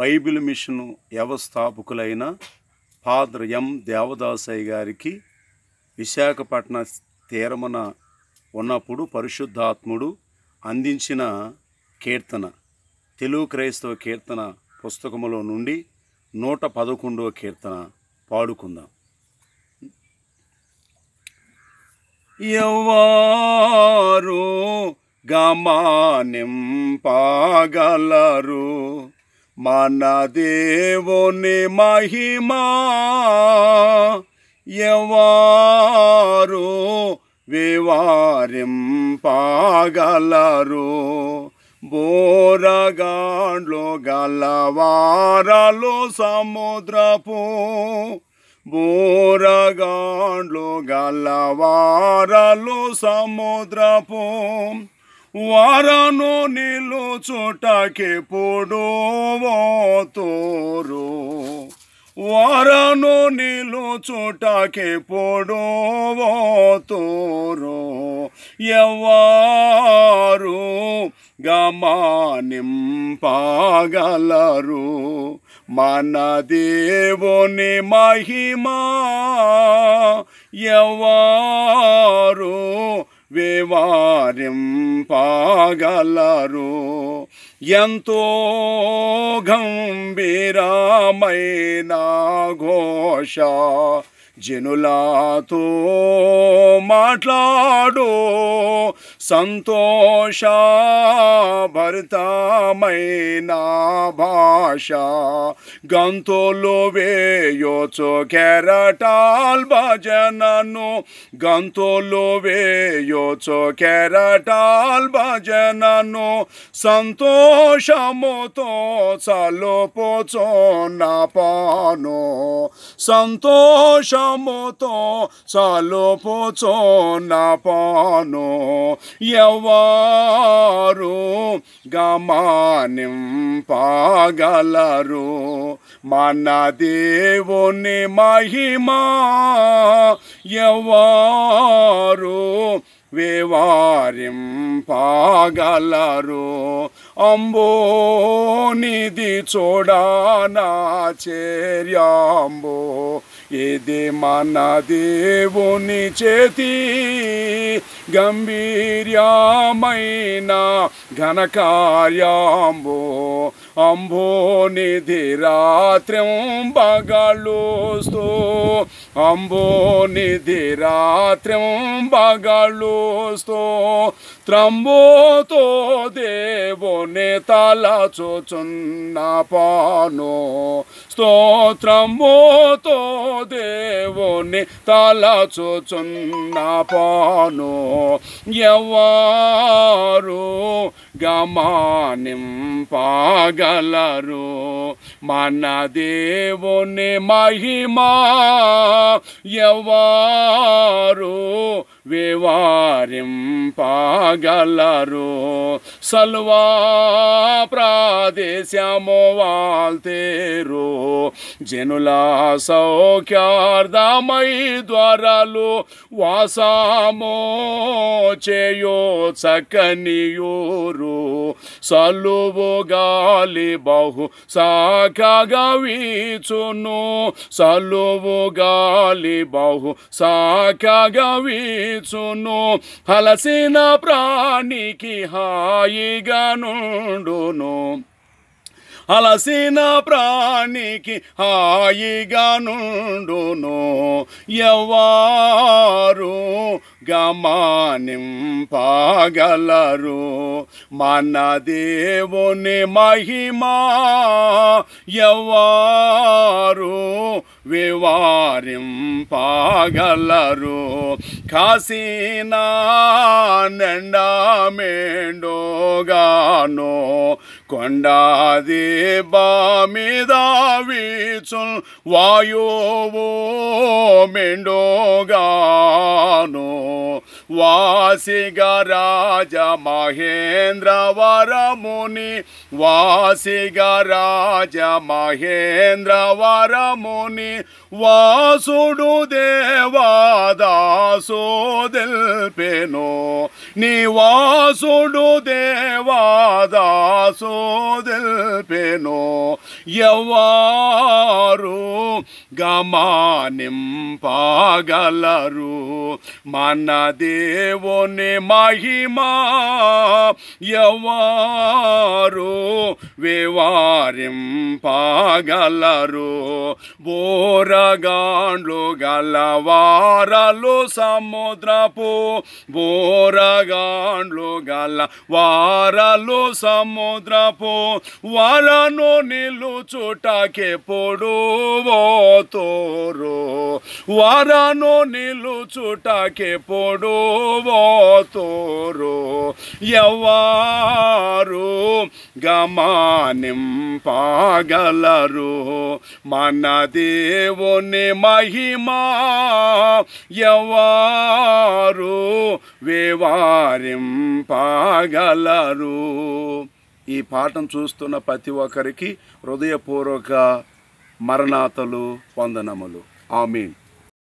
Bible mission వ్యవస్థాపకులైన father M Devadasayya గారికి విశాఖపట్న తీరమున ఉన్నప్పుడు పరిశుద్ధాత్ముడు అందించిన కీర్తన తెలుగు క్రైస్తవ కీర్తన పుస్తకములో నుండి నూట పదకొండవ కీర్తన పాడుకుందాం ఎవ్వారు పాగలరు మన దేవుని మహిమా ఎవారు వివారిం పాగలరు బోరగాండ్లు గలవారలు సముద్రపు బోరగాండ్లు గలవారలు సముద్రపు వారానో నీళ్ళు చోటాకి పోడోవోతోరు వారానో నీళ్ళు చోటాకి పోడోవోతోరు ఎవ్వారు పాగలరు మన దేవుని మహిమా ఎవ్వారు వివారింపగలరు ఎంతో గంభీరమైన ఘోష జనులతో మాట్లాడు ಸಂತೋಷ ಭರತಮೈನ ಭಾಷಾ ಗಂತೋಲೋವೆಯೋ ಚೋ ಕೆರಟಾಲ್ ಭಜನನು ಗಂತೋಲೋವೆಯೋ ಚೋ ಕೆರಟಾಲ್ ಭಜನನು ಸಂತೋಷ ಮೋತೋ ಚಲೋ ಪೋಚೋ ನಾಪಾನೋ ಸಂತೋಷ ಮೋತೋ ಚಲೋ ಪೋಚೋ ನಾಪಾನೋ ఎవారు గమానింపగలరు మన దేవుని మహిమా ఎవరు ఎవారు పాగలరు అంబోనిది చూడనా చేర్యాంబో ఇది మన దేవుని చేతి గంభీర్యామైన ఘనకార్యాంబో అంబోనిధి రాత్రిం బగలుస్తూ నిధి రాత్రిం బగలుస్తూ త్రంబోతో దేవోనే తలచుచున్న పాను స్తోత్రంబోతో దేవోని తలచుచున్న పాను ఎవ్వారు గమానింపగలరు మన దేవుని మహిమా ఎవ్వారు పాగలరు సల్వా ప్రాదేశము వాల్తేరు జనుల సౌఖ్యార్థమై ద్వారాలు వాసామో చేయో చక్కనియూరు సలువు గాలి బహు సాకగా వీచును సలువు గాలి బహు సాకగా వీచు నిలిచును హలసిన ప్రాణికి హాయిగా నుండును అలసిన ప్రాణికి హాయిగా నుండును ఎవ్వారు పాగలరు మన దేవుని మహిమా ఎవ్వారు వివారింపగలరు కాసిన నెండా మేండోగాను கொண்டாதே பாமிதாவீ சொல் வாயோவோ மெண்டோகானோ வாசிக ராஜ மகேந்திர வரமுனி வாசிக ராஜ மகேந்திர வரமுனி வாசுடு தேவாதாசோதில் பெனோ ದೇವಾದ ದೇವಾದಾಸೋದೆಲ್ಪೇನೋ ಯವಾರು గమానింపగలరు మన దేవుని మహిమా ఎవరు వివారింపగలరు బోరగాండ్లు గలవారలు సముద్రపు బోరగాండ్లు గల వారలు సముద్రపు వలను నిలుచుటకెప్పుడు ఓ పోతోరు వారాను నిలుచుటకే పొడు పోతోరు ఎవ్వారు గమానిం పాగలరు మన దేవుని మహిమా ఎవరు వివారిం పాగలరు ఈ పాఠం చూస్తున్న ప్రతి ఒక్కరికి హృదయపూర్వక మరణాతలు వందనములు ఆమెన్